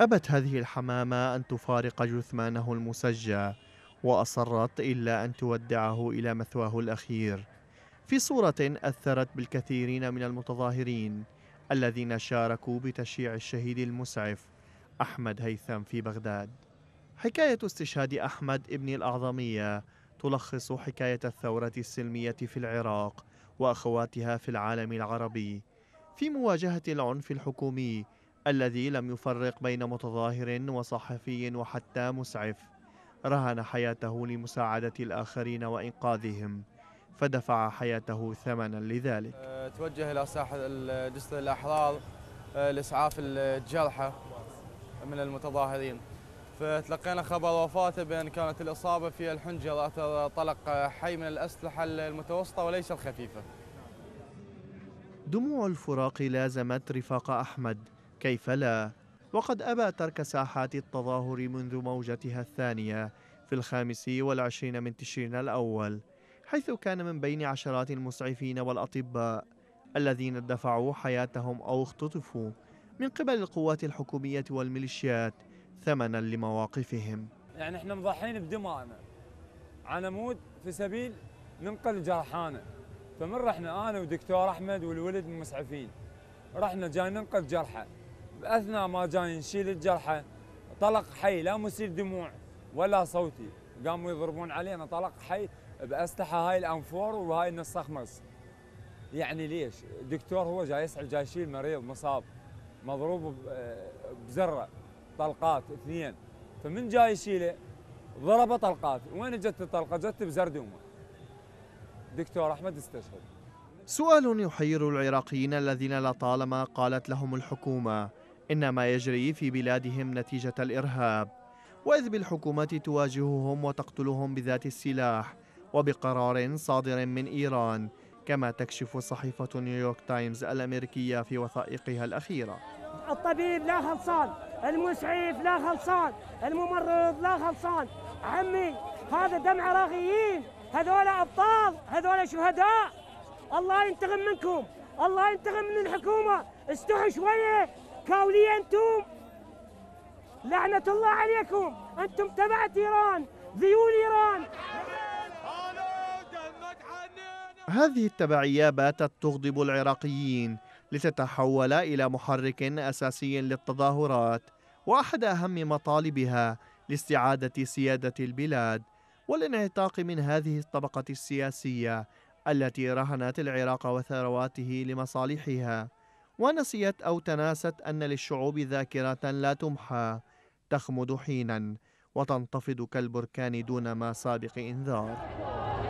أبت هذه الحمامة أن تفارق جثمانه المسجى وأصرت إلا أن تودعه إلى مثواه الأخير في صورة أثرت بالكثيرين من المتظاهرين الذين شاركوا بتشييع الشهيد المسعف أحمد هيثم في بغداد حكاية استشهاد أحمد ابن الأعظمية تلخص حكاية الثورة السلمية في العراق وأخواتها في العالم العربي في مواجهة العنف الحكومي الذي لم يفرق بين متظاهر وصحفي وحتى مسعف رهن حياته لمساعدة الآخرين وإنقاذهم فدفع حياته ثمنا لذلك أه، توجه إلى ساحة جسر الأحرار أه، لإسعاف الجرحى من المتظاهرين فتلقينا خبر وفاته بأن كانت الإصابة في الحنجرة أثر طلق حي من الأسلحة المتوسطة وليس الخفيفة دموع الفراق لازمت رفاق أحمد كيف لا وقد أبى ترك ساحات التظاهر منذ موجتها الثانية في الخامس والعشرين من تشرين الأول حيث كان من بين عشرات المسعفين والأطباء الذين دفعوا حياتهم أو اختطفوا من قبل القوات الحكومية والميليشيات ثمنا لمواقفهم يعني احنا مضحين بدمائنا على مود في سبيل ننقل جرحانا فمن رحنا انا ودكتور احمد والولد المسعفين رحنا جاي ننقل جرحه اثناء ما جاي نشيل الجرحى طلق حي لا مسيل دموع ولا صوتي قاموا يضربون علينا طلق حي باسلحه هاي الانفور وهاي النسخ مس يعني ليش دكتور هو جاي يسعى جاي يشيل مريض مصاب مضروب بزره طلقات اثنين فمن جاي يشيله ضربه طلقات وين اجت الطلقه جت بزردومه دكتور احمد استشهد سؤال يحير العراقيين الذين لطالما قالت لهم الحكومه إن ما يجري في بلادهم نتيجة الإرهاب وإذ بالحكومات تواجههم وتقتلهم بذات السلاح وبقرار صادر من إيران كما تكشف صحيفة نيويورك تايمز الأمريكية في وثائقها الأخيرة الطبيب لا خلصان المسعف لا خلصان الممرض لا خلصان عمي هذا دم عراقيين هذول أبطال هذول شهداء الله ينتقم منكم الله ينتقم من الحكومة استحوا شوية كاولي أنتم لعنة الله عليكم أنتم تبعت إيران ذيول إيران هذه التبعية باتت تغضب العراقيين لتتحول إلى محرك أساسي للتظاهرات وأحد أهم مطالبها لاستعادة سيادة البلاد والانعتاق من هذه الطبقة السياسية التي رهنت العراق وثرواته لمصالحها ونسيت أو تناست أن للشعوب ذاكرة لا تمحى تخمد حينا وتنتفض كالبركان دون ما سابق إنذار